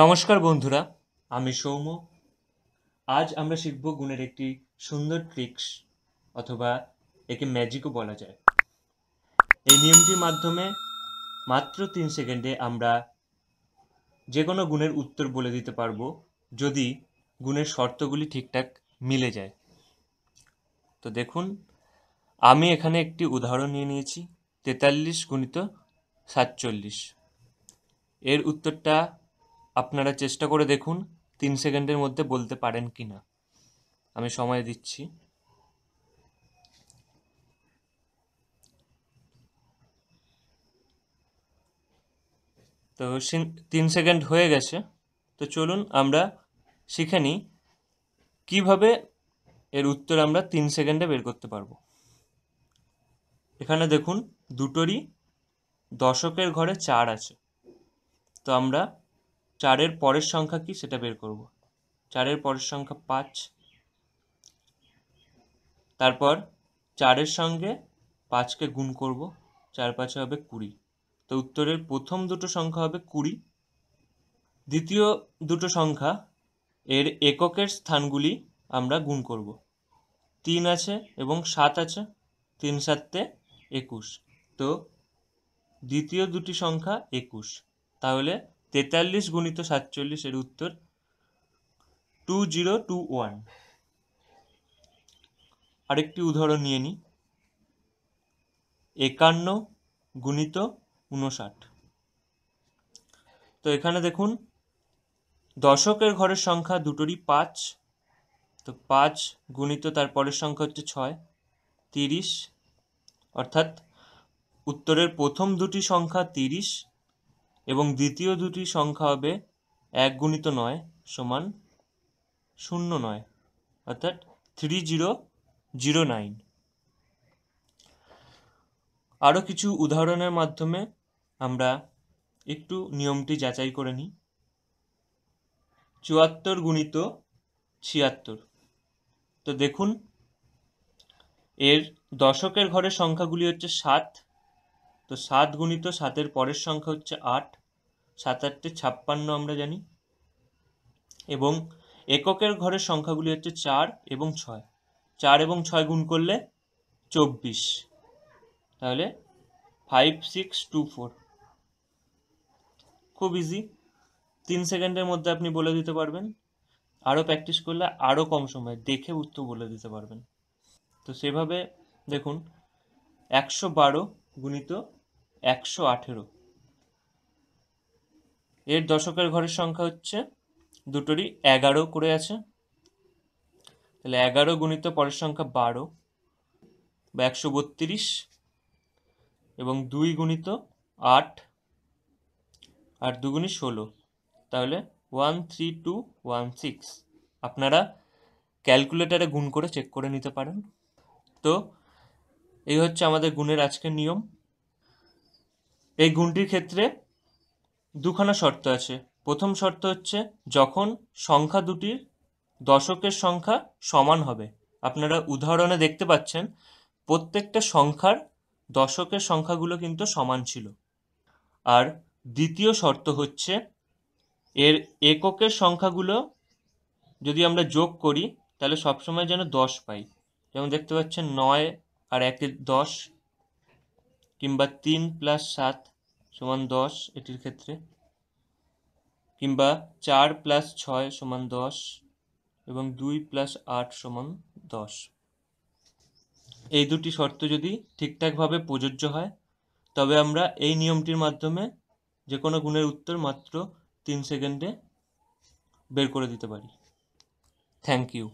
নমস্কার বন্ধুরা আমি সৌম্য আজ আমরা শিখব গুণের একটি সুন্দর ট্রিক্স অথবা একে ম্যাজিকও বলা যায় এই নিয়মটির মাধ্যমে মাত্র তিন সেকেন্ডে আমরা যে কোনো গুণের উত্তর বলে দিতে পারবো যদি গুণের শর্তগুলি ঠিকঠাক মিলে যায় তো দেখুন আমি এখানে একটি উদাহরণ নিয়ে নিয়েছি তেতাল্লিশ গুণিত সাতচল্লিশ এর উত্তরটা আপনারা চেষ্টা করে দেখুন তিন সেকেন্ডের মধ্যে বলতে পারেন কি না আমি সময় দিচ্ছি তো তিন সেকেন্ড হয়ে গেছে তো চলুন আমরা শিখে নিই কীভাবে এর উত্তর আমরা তিন সেকেন্ডে বের করতে পারবো এখানে দেখুন দুটোরই দশকের ঘরে চার আছে তো আমরা চারের পরের সংখ্যা কি সেটা বের করব চারের পরের সংখ্যা পাঁচ তারপর চারের সঙ্গে পাঁচকে গুণ করব চার পাঁচে হবে কুড়ি তো উত্তরের প্রথম দুটো সংখ্যা হবে কুড়ি দ্বিতীয় দুটো সংখ্যা এর এককের স্থানগুলি আমরা গুণ করব তিন আছে এবং সাত আছে তিন সাততে একুশ তো দ্বিতীয় দুটি সংখ্যা একুশ তাহলে তেতাল্লিশ গুণিত সাতচল্লিশ এর উত্তর টু জিরো টু ওয়ান আরেকটি উদাহরণ নিয়ে নিই একান্ন গুণিত উনষাট তো এখানে দেখুন দশকের ঘরের সংখ্যা দুটোরই পাঁচ তো পাঁচ গুণিত তার পরের সংখ্যা হচ্ছে ছয় তিরিশ অর্থাৎ উত্তরের প্রথম দুটি সংখ্যা তিরিশ এবং দ্বিতীয় দুটি সংখ্যা হবে এক গুণিত নয় সমান শূন্য নয় অর্থাৎ থ্রি জিরো জিরো নাইন আরও কিছু উদাহরণের মাধ্যমে আমরা একটু নিয়মটি যাচাই করে নিই চুয়াত্তর গুণিত ছিয়াত্তর তো দেখুন এর দশকের ঘরের সংখ্যাগুলি হচ্ছে সাত তো সাত গুণিত সাতের পরের সংখ্যা হচ্ছে আট সাত আটটি ছাপ্পান্ন আমরা জানি এবং এককের ঘরের সংখ্যাগুলি হচ্ছে চার এবং ছয় চার এবং ছয় গুণ করলে চব্বিশ তাহলে ফাইভ সিক্স টু ফোর খুব ইজি তিন সেকেন্ডের মধ্যে আপনি বলে দিতে পারবেন আরও প্র্যাকটিস করলে আরও কম সময় দেখে উত্তর বলে দিতে পারবেন তো সেভাবে দেখুন একশো বারো গুণিত একশো আঠেরো এর দশকের ঘরের সংখ্যা হচ্ছে দুটোরই এগারো করে আছে তাহলে এগারো গুণিত পরের সংখ্যা বারো বা একশো বত্রিশ এবং দুই গুণিত আট আর দুগুণি ষোলো তাহলে one three two one six আপনারা ক্যালকুলেটারে গুণ করে চেক করে নিতে পারেন তো এই হচ্ছে আমাদের গুণের আজকের নিয়ম এই গুণটির ক্ষেত্রে দুখানা শর্ত আছে প্রথম শর্ত হচ্ছে যখন সংখ্যা দুটির দশকের সংখ্যা সমান হবে আপনারা উদাহরণে দেখতে পাচ্ছেন প্রত্যেকটা সংখ্যার দশকের সংখ্যাগুলো কিন্তু সমান ছিল আর দ্বিতীয় শর্ত হচ্ছে এর এককের সংখ্যাগুলো যদি আমরা যোগ করি তাহলে সবসময় যেন দশ পাই যেমন দেখতে পাচ্ছেন নয় আর একের দশ কিংবা তিন প্লাস সাত সমান দশ এটির ক্ষেত্রে কিংবা চার প্লাস ছয় সমান দশ এবং দুই প্লাস আট সমান দশ এই দুটি শর্ত যদি ঠিকঠাকভাবে প্রযোজ্য হয় তবে আমরা এই নিয়মটির মাধ্যমে যে কোনো গুণের উত্তর মাত্র তিন সেকেন্ডে বের করে দিতে পারি থ্যাংক ইউ